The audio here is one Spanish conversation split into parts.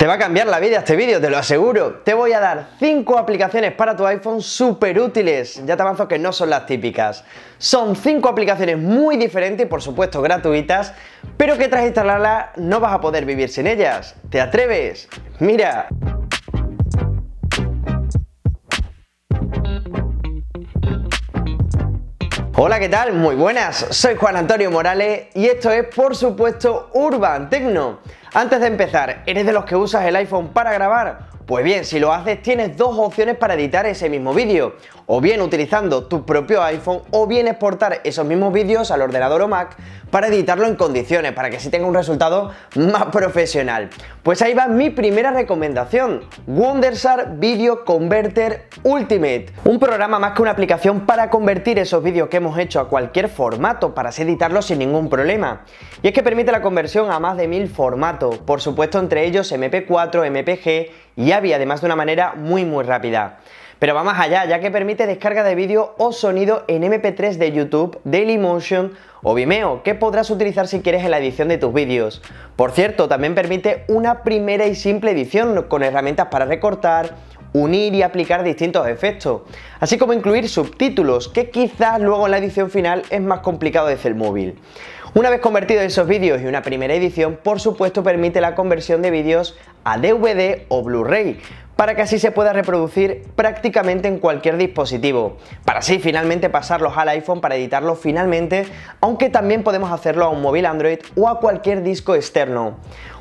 Te va a cambiar la vida este vídeo, te lo aseguro. Te voy a dar 5 aplicaciones para tu iPhone súper útiles. Ya te avanzo que no son las típicas. Son 5 aplicaciones muy diferentes y por supuesto gratuitas, pero que tras instalarlas no vas a poder vivir sin ellas. ¿Te atreves? Mira. Hola, ¿qué tal? Muy buenas, soy Juan Antonio Morales y esto es, por supuesto, Urban Tecno. Antes de empezar, ¿eres de los que usas el iPhone para grabar? Pues bien, si lo haces tienes dos opciones para editar ese mismo vídeo, o bien utilizando tu propio iPhone o bien exportar esos mismos vídeos al ordenador o Mac para editarlo en condiciones, para que así tenga un resultado más profesional. Pues ahí va mi primera recomendación, Wondershare Video Converter Ultimate, un programa más que una aplicación para convertir esos vídeos que hemos hecho a cualquier formato para así editarlos sin ningún problema. Y es que permite la conversión a más de mil formatos por supuesto entre ellos MP4, MPG y AVI, además de una manera muy muy rápida. Pero vamos más allá, ya que permite descarga de vídeo o sonido en MP3 de YouTube, Dailymotion o Vimeo, que podrás utilizar si quieres en la edición de tus vídeos. Por cierto, también permite una primera y simple edición con herramientas para recortar, unir y aplicar distintos efectos, así como incluir subtítulos, que quizás luego en la edición final es más complicado desde el móvil. Una vez convertidos esos vídeos y una primera edición, por supuesto permite la conversión de vídeos a DVD o Blu-ray, para que así se pueda reproducir prácticamente en cualquier dispositivo, para así finalmente pasarlos al iPhone para editarlos finalmente, aunque también podemos hacerlo a un móvil Android o a cualquier disco externo.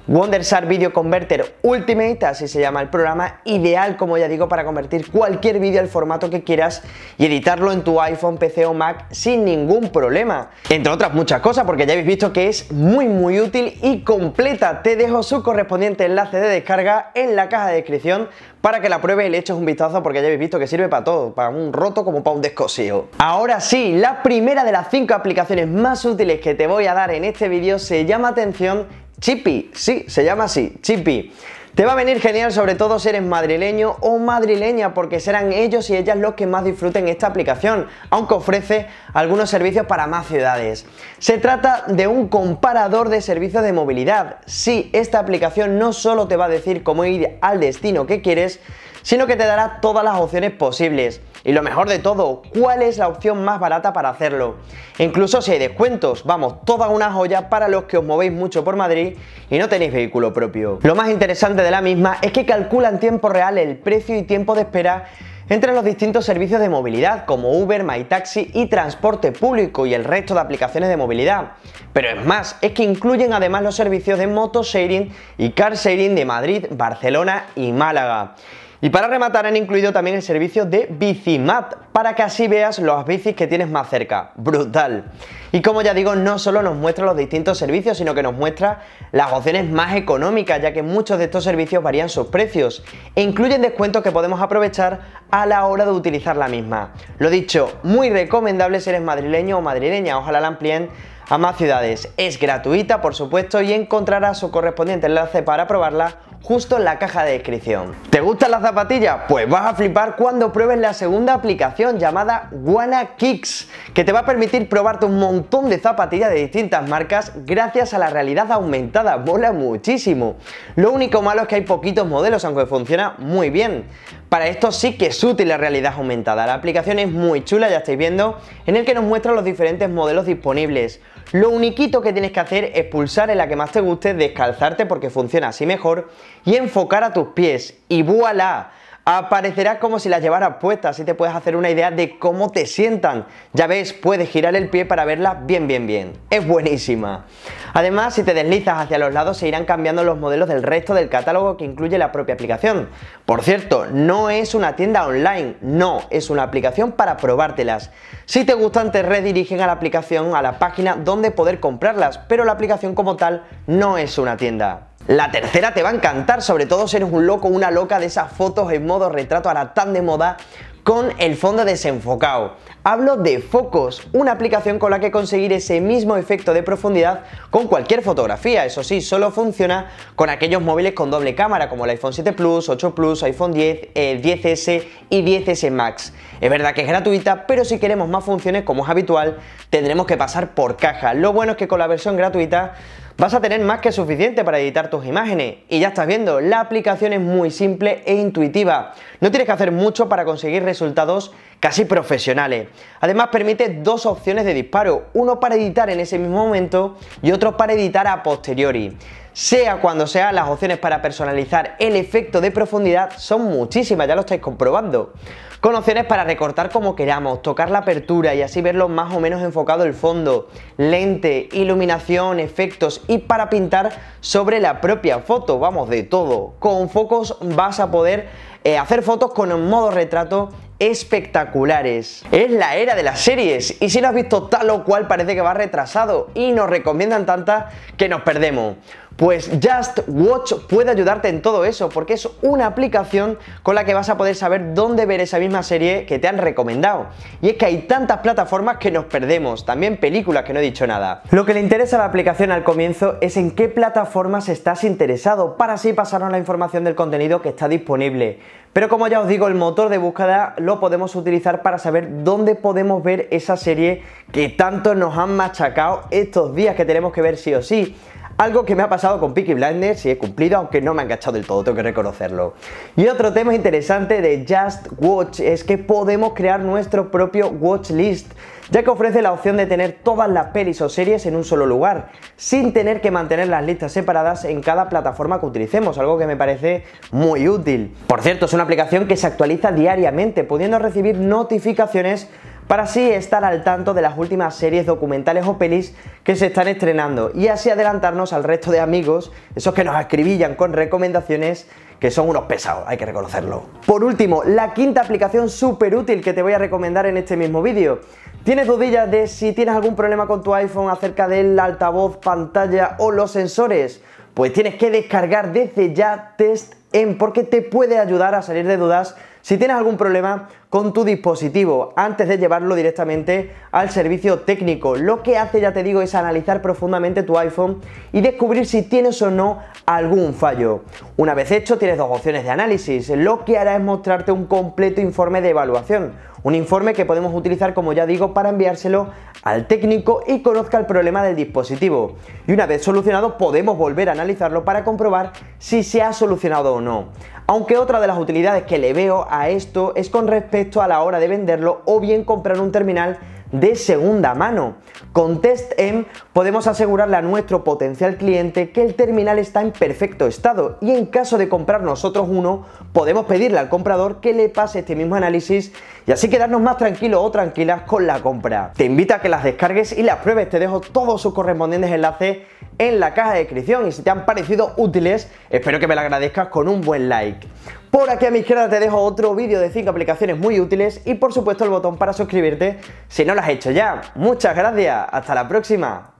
Wondershare Video Converter Ultimate, así se llama el programa, ideal como ya digo para convertir cualquier vídeo al formato que quieras y editarlo en tu iPhone, PC o Mac sin ningún problema. Entre otras muchas cosas porque ya habéis visto que es muy muy útil y completa. Te dejo su correspondiente enlace de descarga en la caja de descripción para que la pruebes y le eches un vistazo porque ya habéis visto que sirve para todo, para un roto como para un descosido. Ahora sí, la primera de las 5 aplicaciones más útiles que te voy a dar en este vídeo se llama atención Chippy, sí, se llama así, Chipi. Te va a venir genial sobre todo si eres madrileño o madrileña porque serán ellos y ellas los que más disfruten esta aplicación, aunque ofrece algunos servicios para más ciudades. Se trata de un comparador de servicios de movilidad. Sí, esta aplicación no solo te va a decir cómo ir al destino que quieres, sino que te dará todas las opciones posibles. Y lo mejor de todo, ¿cuál es la opción más barata para hacerlo? Incluso si hay descuentos, vamos, toda una joya para los que os movéis mucho por Madrid y no tenéis vehículo propio. Lo más interesante de la misma es que calcula en tiempo real el precio y tiempo de espera entre los distintos servicios de movilidad como Uber, MyTaxi y transporte público y el resto de aplicaciones de movilidad. Pero es más, es que incluyen además los servicios de moto sharing y car sharing de Madrid, Barcelona y Málaga. Y para rematar han incluido también el servicio de Bicimat, para que así veas los bicis que tienes más cerca. Brutal. Y como ya digo, no solo nos muestra los distintos servicios, sino que nos muestra las opciones más económicas, ya que muchos de estos servicios varían sus precios e incluyen descuentos que podemos aprovechar a la hora de utilizar la misma. Lo dicho, muy recomendable si eres madrileño o madrileña, ojalá la amplíen a más ciudades. Es gratuita, por supuesto, y encontrarás su correspondiente enlace para probarla justo en la caja de descripción. ¿Te gustan las zapatillas? Pues vas a flipar cuando pruebes la segunda aplicación llamada Wanna Kicks, que te va a permitir probarte un montón de zapatillas de distintas marcas gracias a la realidad aumentada. Bola muchísimo. Lo único malo es que hay poquitos modelos, aunque funciona muy bien. Para esto sí que es útil la realidad aumentada. La aplicación es muy chula, ya estáis viendo, en el que nos muestra los diferentes modelos disponibles lo único que tienes que hacer es pulsar en la que más te guste, descalzarte porque funciona así mejor y enfocar a tus pies. Y voilà, aparecerá como si las llevara puestas, y te puedes hacer una idea de cómo te sientan. Ya ves, puedes girar el pie para verlas bien, bien, bien. Es buenísima. Además, si te deslizas hacia los lados se irán cambiando los modelos del resto del catálogo que incluye la propia aplicación. Por cierto, no es una tienda online, no, es una aplicación para probártelas. Si te gustan te redirigen a la aplicación, a la página donde poder comprarlas, pero la aplicación como tal no es una tienda. La tercera te va a encantar, sobre todo si eres un loco o una loca de esas fotos en modo retrato ahora tan de moda con el fondo desenfocado. Hablo de Focos, una aplicación con la que conseguir ese mismo efecto de profundidad con cualquier fotografía. Eso sí, solo funciona con aquellos móviles con doble cámara como el iPhone 7 Plus, 8 Plus, iPhone 10, 10S eh, y 10S Max. Es verdad que es gratuita, pero si queremos más funciones como es habitual, tendremos que pasar por caja. Lo bueno es que con la versión gratuita Vas a tener más que suficiente para editar tus imágenes y ya estás viendo, la aplicación es muy simple e intuitiva. No tienes que hacer mucho para conseguir resultados casi profesionales. Además permite dos opciones de disparo, uno para editar en ese mismo momento y otro para editar a posteriori sea cuando sea, las opciones para personalizar el efecto de profundidad son muchísimas, ya lo estáis comprobando. Con opciones para recortar como queramos, tocar la apertura y así verlo más o menos enfocado el fondo, lente, iluminación, efectos y para pintar sobre la propia foto, vamos, de todo. Con focos vas a poder eh, hacer fotos con un modo retrato espectaculares. Es la era de las series y si no has visto tal o cual parece que va retrasado y nos recomiendan tantas que nos perdemos. Pues Just Watch puede ayudarte en todo eso porque es una aplicación con la que vas a poder saber dónde ver esa misma serie que te han recomendado. Y es que hay tantas plataformas que nos perdemos, también películas que no he dicho nada. Lo que le interesa a la aplicación al comienzo es en qué plataformas estás interesado para así pasarnos la información del contenido que está disponible. Pero como ya os digo, el motor de búsqueda lo podemos utilizar para saber dónde podemos ver esa serie que tanto nos han machacado estos días que tenemos que ver sí o sí. Algo que me ha pasado con Peaky Blinders y he cumplido, aunque no me ha enganchado del todo, tengo que reconocerlo. Y otro tema interesante de Just Watch es que podemos crear nuestro propio watch list, ya que ofrece la opción de tener todas las pelis o series en un solo lugar, sin tener que mantener las listas separadas en cada plataforma que utilicemos, algo que me parece muy útil. Por cierto, es una aplicación que se actualiza diariamente, pudiendo recibir notificaciones para así estar al tanto de las últimas series, documentales o pelis que se están estrenando y así adelantarnos al resto de amigos, esos que nos escribían con recomendaciones que son unos pesados, hay que reconocerlo. Por último, la quinta aplicación súper útil que te voy a recomendar en este mismo vídeo. ¿Tienes dudillas de si tienes algún problema con tu iPhone acerca del altavoz, pantalla o los sensores? Pues tienes que descargar desde ya Test porque te puede ayudar a salir de dudas si tienes algún problema con tu dispositivo antes de llevarlo directamente al servicio técnico. Lo que hace, ya te digo, es analizar profundamente tu iPhone y descubrir si tienes o no algún fallo. Una vez hecho, tienes dos opciones de análisis. Lo que hará es mostrarte un completo informe de evaluación un informe que podemos utilizar, como ya digo, para enviárselo al técnico y conozca el problema del dispositivo. Y una vez solucionado, podemos volver a analizarlo para comprobar si se ha solucionado o no. Aunque otra de las utilidades que le veo a esto es con respecto a la hora de venderlo o bien comprar un terminal de segunda mano. Con M podemos asegurarle a nuestro potencial cliente que el terminal está en perfecto estado y en caso de comprar nosotros uno, podemos pedirle al comprador que le pase este mismo análisis y así quedarnos más tranquilos o tranquilas con la compra. Te invito a que las descargues y las pruebes. Te dejo todos sus correspondientes enlaces en la caja de descripción y si te han parecido útiles, espero que me lo agradezcas con un buen like. Por aquí a mi izquierda te dejo otro vídeo de 5 aplicaciones muy útiles y por supuesto el botón para suscribirte si no lo has hecho ya. Muchas gracias, hasta la próxima.